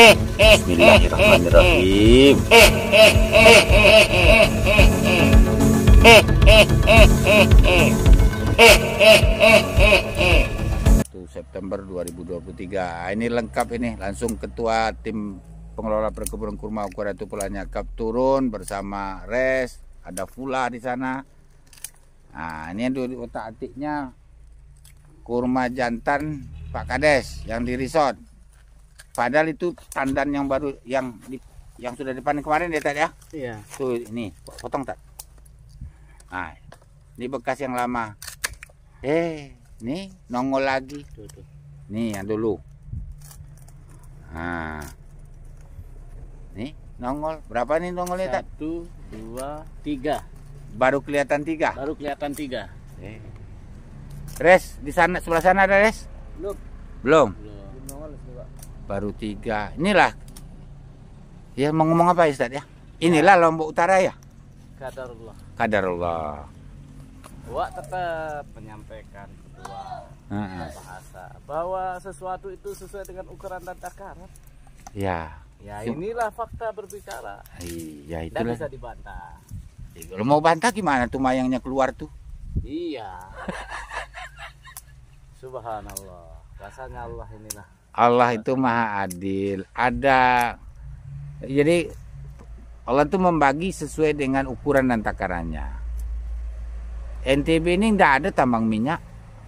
Bismillahirrahmanirrahim. September 2023. Ini lengkap ini. Langsung ketua tim pengelola perkebunan kurma Ukura pulanya Kap turun bersama Res, ada Fula di sana. Nah, ini yang otak-atiknya kurma jantan Pak Kades yang di resort. Padahal itu tandan yang baru yang di, yang sudah dipanen kemarin ya ya. Iya. Tuh ini potong tak. Nah, ini bekas yang lama. Eh, nih nongol lagi. Tuh, tuh. Nih yang dulu. Nah. Nih nongol. Berapa nih nongolnya tak? Satu, dua, tiga. Baru kelihatan tiga. Baru kelihatan tiga. Eh. Res, di sana sebelah sana ada res? Belum. Belum. Belum baru tiga. Inilah ya mau ngomong apa istad Ustaz ya? Inilah ya. Lombok Utara ya. Kadarullah. Kadarullah. Wak tetap menyampaikan kedua bahasa bahwa sesuatu itu sesuai dengan ukuran dan takaran. Ya. Ya inilah fakta berbicara. Iya itu. Tidak bisa dibantah. Ya, kalau mau bantah gimana tuh mayangnya keluar tuh? Iya. Subhanallah. Rasanya Allah inilah Allah itu maha adil. Ada jadi Allah itu membagi sesuai dengan ukuran dan takarannya. NTB ini tidak ada tambang minyak.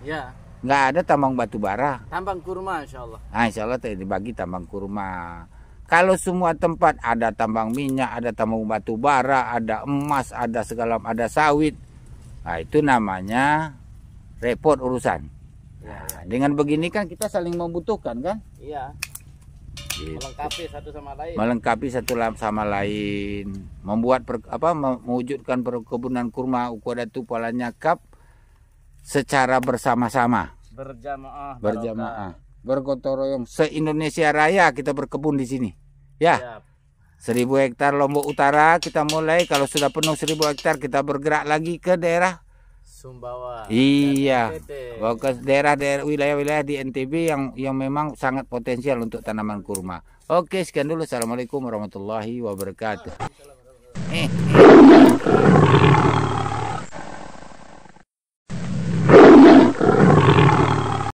Ya. Nggak ada tambang batu bara. Tambang kurma insya Allah. Nah, insya Allah bagi tambang kurma. Kalau semua tempat ada tambang minyak, ada tambang batu bara, ada emas, ada segala, ada sawit. Nah, itu namanya repot urusan. Ya. Nah, dengan begini kan kita saling membutuhkan kan? Iya. Gitu. Melengkapi satu sama lain. Melengkapi satu sama lain, membuat per, apa mewujudkan perkebunan kurma itu polanya Cup secara bersama-sama. Berjamaah. Berjamaah. Bergotong royong se-Indonesia Raya kita berkebun di sini. Ya. Siap. 1000 hektar Lombok Utara kita mulai kalau sudah penuh seribu hektar kita bergerak lagi ke daerah Sumbawa. Iya. Fokus daerah-daerah wilayah-wilayah di NTB yang yang memang sangat potensial untuk tanaman kurma. Oke, sekian dulu. Assalamualaikum warahmatullahi wabarakatuh. eh. eh.